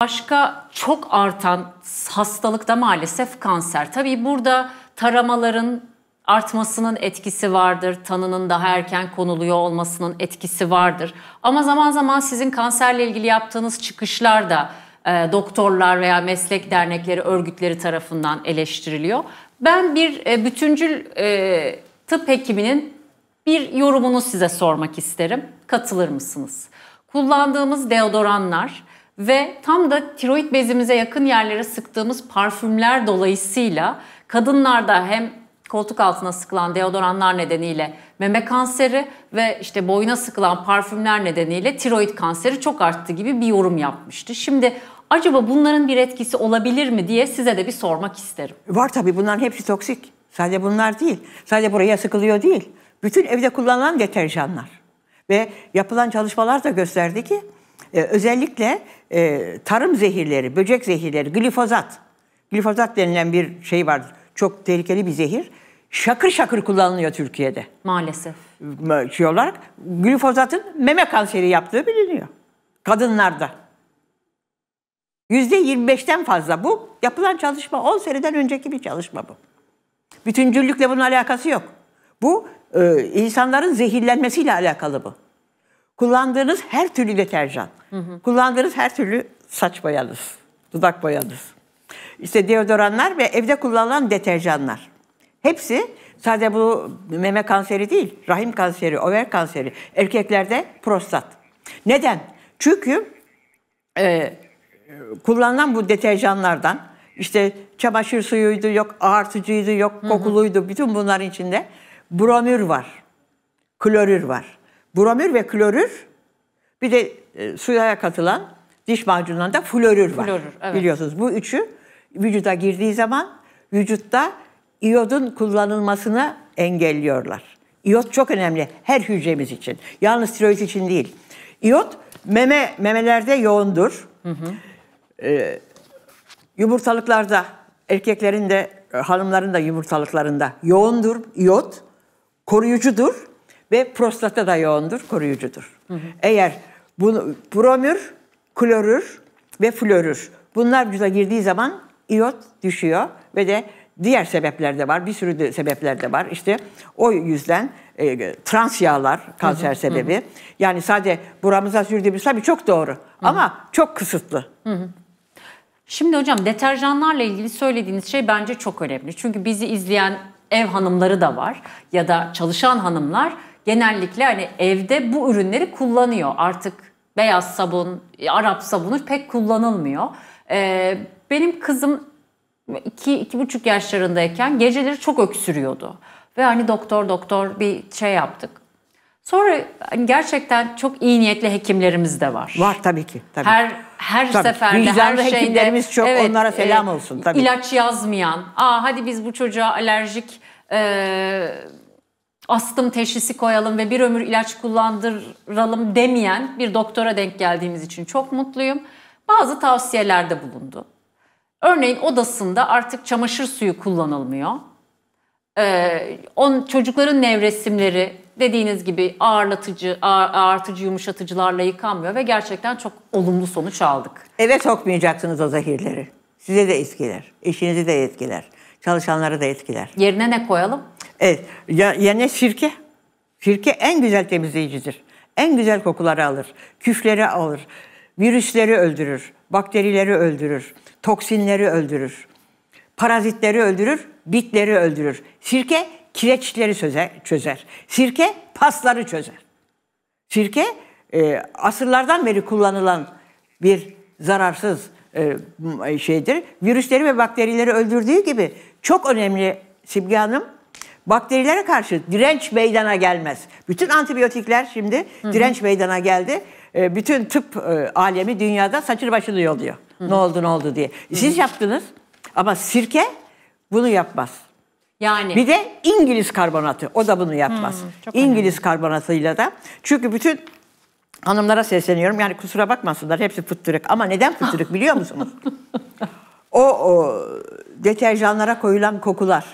Başka çok artan hastalık da maalesef kanser. Tabii burada taramaların artmasının etkisi vardır. Tanının daha erken konuluyor olmasının etkisi vardır. Ama zaman zaman sizin kanserle ilgili yaptığınız çıkışlar da e, doktorlar veya meslek dernekleri, örgütleri tarafından eleştiriliyor. Ben bir e, bütüncül e, tıp hekiminin bir yorumunu size sormak isterim. Katılır mısınız? Kullandığımız deodoranlar ve tam da tiroid bezimize yakın yerlere sıktığımız parfümler dolayısıyla kadınlarda hem koltuk altına sıkılan deodoranlar nedeniyle meme kanseri ve işte boyuna sıkılan parfümler nedeniyle tiroid kanseri çok arttı gibi bir yorum yapmıştı. Şimdi acaba bunların bir etkisi olabilir mi diye size de bir sormak isterim. Var tabii bunların hepsi toksik. Sadece bunlar değil. Sadece buraya sıkılıyor değil. Bütün evde kullanılan deterjanlar. Ve yapılan çalışmalar da gösterdi ki e, özellikle e, tarım zehirleri, böcek zehirleri, glifozat. Glifozat denilen bir şey var. Çok tehlikeli bir zehir. Şakır şakır kullanılıyor Türkiye'de. Maalesef. Şey olarak glifozatın meme kanseri yaptığı biliniyor. Kadınlarda. Yüzde 25'ten fazla bu. Yapılan çalışma 10 seneden önceki bir çalışma bu. Bütüncüllükle bunun alakası yok. Bu e, insanların zehirlenmesiyle alakalı bu. Kullandığınız her türlü deterjan, hı hı. kullandığınız her türlü saç boyanız, dudak boyanız, işte deodoranlar ve evde kullanılan deterjanlar. Hepsi sadece bu meme kanseri değil, rahim kanseri, over kanseri, erkeklerde prostat. Neden? Çünkü e, e kullanılan bu deterjanlardan işte çamaşır suyuydu, yok ağartıcıydı, yok kokuluydu. Hı hı. Bütün bunların içinde bromür var, klorür var bromür ve klorür bir de e, suya katılan diş macunlarında florür var. Florür, evet. Biliyorsunuz bu üçü vücuda girdiği zaman vücutta iyodun kullanılmasını engelliyorlar. İyot çok önemli her hücremiz için. Yalnız tiroid için değil. İyot meme memelerde yoğundur. Hı hı. Ee, yumurtalıklarda, erkeklerin de e, hanımların da yumurtalıklarında yoğundur. İyot koruyucudur ve prostata da yoğundur, koruyucudur. Hı hı. Eğer bunu bromür, klorür ve florür bunlar vücuda girdiği zaman iot düşüyor ve de diğer sebepler de var. Bir sürü de sebepler de var. İşte o yüzden e, trans yağlar kanser hı hı, sebebi. Hı. Yani sadece buramıza sürdüğümüz tabii çok doğru hı. ama çok kısıtlı. Hı hı. Şimdi hocam deterjanlarla ilgili söylediğiniz şey bence çok önemli. Çünkü bizi izleyen ev hanımları da var ya da çalışan hanımlar genellikle hani evde bu ürünleri kullanıyor. Artık beyaz sabun, Arap sabunu pek kullanılmıyor. Ee, benim kızım 2-2,5 yaşlarındayken geceleri çok öksürüyordu. Ve hani doktor doktor bir şey yaptık. Sonra hani gerçekten çok iyi niyetli hekimlerimiz de var. Var tabii ki. Tabii. Her her tabii. seferde Vicdanlı her şeyde. hekimlerimiz çok evet, onlara e, selam olsun tabii. İlaç yazmayan, aa hadi biz bu çocuğa alerjik e, astım teşhisi koyalım ve bir ömür ilaç kullandıralım demeyen bir doktora denk geldiğimiz için çok mutluyum. Bazı tavsiyelerde bulundu. Örneğin odasında artık çamaşır suyu kullanılmıyor. Ee, on, çocukların nevresimleri dediğiniz gibi ağırlatıcı, ağır, ağırtıcı, yumuşatıcılarla yıkanmıyor ve gerçekten çok olumlu sonuç aldık. Eve sokmayacaksınız o zehirleri. Size de etkiler, eşinizi de etkiler, çalışanları da etkiler. Yerine ne koyalım? Evet. Ya, yani sirke. Sirke en güzel temizleyicidir. En güzel kokuları alır. Küfleri alır. Virüsleri öldürür. Bakterileri öldürür. Toksinleri öldürür. Parazitleri öldürür. Bitleri öldürür. Sirke kireçleri söze, çözer. Sirke pasları çözer. Sirke e, asırlardan beri kullanılan bir zararsız e, şeydir. Virüsleri ve bakterileri öldürdüğü gibi çok önemli Sibge Hanım bakterilere karşı direnç meydana gelmez. Bütün antibiyotikler şimdi Hı-hı. direnç meydana geldi. E, bütün tıp e, alemi dünyada saçır başını yoluyor. Hı-hı. Ne oldu ne oldu diye. Hı-hı. Siz yaptınız ama sirke bunu yapmaz. Yani bir de İngiliz karbonatı o da bunu yapmaz. Hı, hmm, İngiliz önemli. karbonatıyla da çünkü bütün hanımlara sesleniyorum. Yani kusura bakmasınlar hepsi fıttırık ama neden fıttırık biliyor musunuz? o, o deterjanlara koyulan kokular.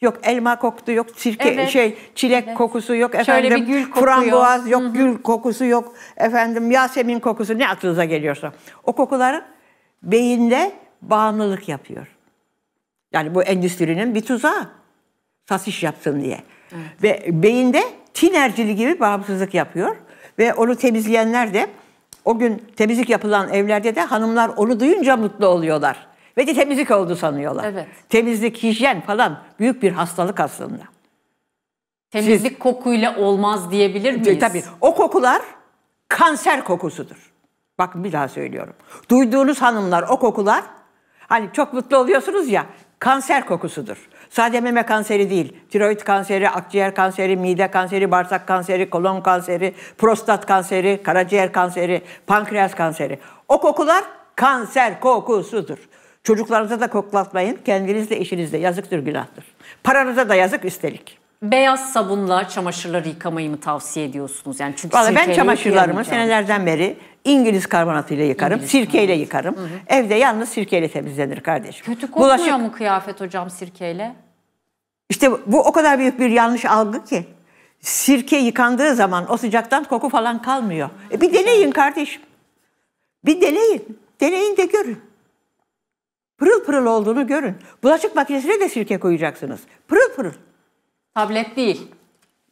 Yok elma koktu, yok sirke evet. şey çilek evet. kokusu yok efendim. Şöyle bir gül Frambuaz yok, Hı-hı. gül kokusu yok efendim. Yasemin kokusu ne aklınıza geliyorsa. O kokuların beyinde bağımlılık yapıyor. Yani bu endüstrinin bir tuzağı. Satış yapsın diye. Evet. Ve beyinde tinercili gibi bağımsızlık yapıyor. Ve onu temizleyenler de o gün temizlik yapılan evlerde de hanımlar onu duyunca mutlu oluyorlar. Ve de temizlik oldu sanıyorlar. Evet. Temizlik, hijyen falan büyük bir hastalık aslında. Temizlik Siz, kokuyla olmaz diyebilir e, miyiz? tabii. O kokular kanser kokusudur. Bakın bir daha söylüyorum. Duyduğunuz hanımlar o kokular hani çok mutlu oluyorsunuz ya kanser kokusudur. Sadece meme kanseri değil, tiroid kanseri, akciğer kanseri, mide kanseri, bağırsak kanseri, kolon kanseri, prostat kanseri, karaciğer kanseri, pankreas kanseri. O kokular kanser kokusudur. Çocuklarınıza da koklatmayın. Kendinizle eşinizle yazıktır, günahtır. Paranıza da yazık üstelik. Beyaz sabunla çamaşırları yıkamayı mı tavsiye ediyorsunuz? Yani çünkü Vallahi ben çamaşırlarımı senelerden beri İngiliz karbonatıyla yıkarım, İngiliz sirkeyle karbonat. yıkarım. Hı hı. Evde yalnız sirkeyle temizlenir kardeşim. Kötü kokmuyor Bulaşık... mu kıyafet hocam sirkeyle? İşte bu o kadar büyük bir yanlış algı ki. Sirke yıkandığı zaman o sıcaktan koku falan kalmıyor. E bir deneyin kardeşim. Bir deneyin. Deneyin de görün. Pırıl pırıl olduğunu görün. Bulaşık makinesine de sirke koyacaksınız. Pırıl pırıl. Tablet değil.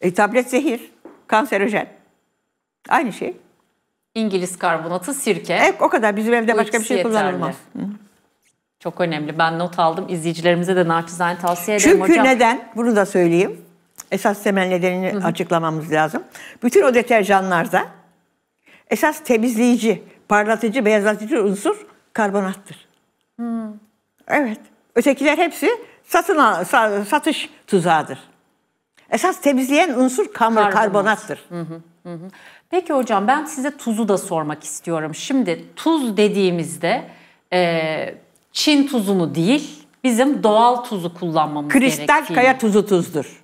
E, tablet zehir. Kanserojen. Aynı şey. İngiliz karbonatı, sirke. E, o kadar. Bizim evde Bu başka bir şey yeterli. kullanılmaz. Çok önemli. Ben not aldım. İzleyicilerimize de naçizane tavsiye ederim Çünkü hocam. Çünkü neden? Bunu da söyleyeyim. Esas temel nedenini Hı-hı. açıklamamız lazım. Bütün o deterjanlarda esas temizleyici, parlatıcı, beyazlatıcı unsur karbonattır. Hmm. Evet. Ötekiler hepsi satın al, satış tuzağıdır. Esas temizleyen unsur kamber karbonattır. Hı hı, hı. Peki hocam ben size tuzu da sormak istiyorum. Şimdi tuz dediğimizde e, Çin tuzu mu değil bizim doğal tuzu kullanmamız Kristal gerektiğini. Kristal kaya tuzu tuzdur.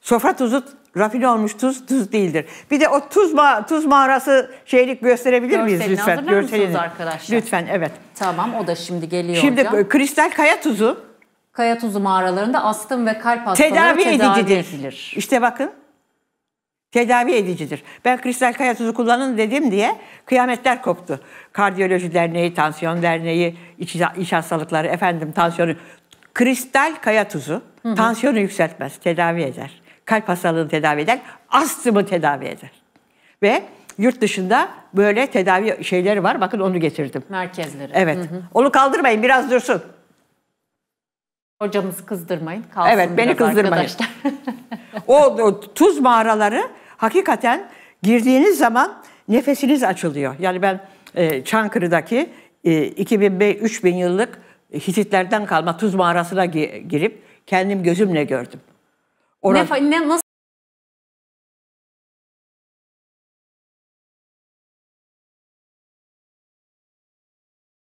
Sofra tuzu rafine olmuş tuz tuz değildir. Bir de o tuz ma tuz mağarası şeylik gösterebilir Görselini miyiz lütfen? Görselini arkadaşlar? Lütfen evet. Tamam o da şimdi geliyor şimdi, hocam. Şimdi kristal kaya tuzu. Kaya tuzu mağaralarında astım ve kalp hastalığı tedavi, tedavi edicidir. edilir. İşte bakın. Tedavi edicidir. Ben kristal kaya tuzu kullanın dedim diye kıyametler koptu. Kardiyoloji derneği, tansiyon derneği, iç, iç hastalıkları, efendim tansiyonu. Kristal kaya tuzu tansiyonu yükseltmez, tedavi eder kalp hastalığını tedavi eder, astımı tedavi eder. Ve yurt dışında böyle tedavi şeyleri var. Bakın onu getirdim. Merkezleri. Evet. Hı hı. Onu kaldırmayın biraz dursun. Hocamızı kızdırmayın. Kalsın evet beni kızdırmayın. Arkadaşlar. o, o tuz mağaraları hakikaten girdiğiniz zaman nefesiniz açılıyor. Yani ben e, Çankırı'daki e, 2000-3000 yıllık Hititlerden kalma tuz mağarasına girip kendim gözümle gördüm. Oran... Ne, ne, nasıl